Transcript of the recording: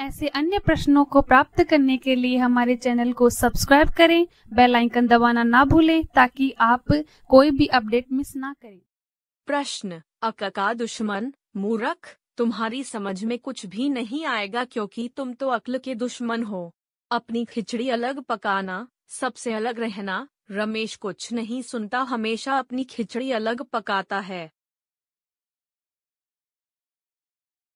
ऐसे अन्य प्रश्नों को प्राप्त करने के लिए हमारे चैनल को सब्सक्राइब करें बेल आइकन दबाना ना भूलें ताकि आप कोई भी अपडेट मिस ना करें प्रश्न अकका दुश्मन मूरख तुम्हारी समझ में कुछ भी नहीं आएगा क्योंकि तुम तो अक्ल के दुश्मन हो अपनी खिचड़ी अलग पकाना सबसे अलग रहना रमेश कुछ नहीं सुनता हमेशा अपनी खिचड़ी अलग पकाता है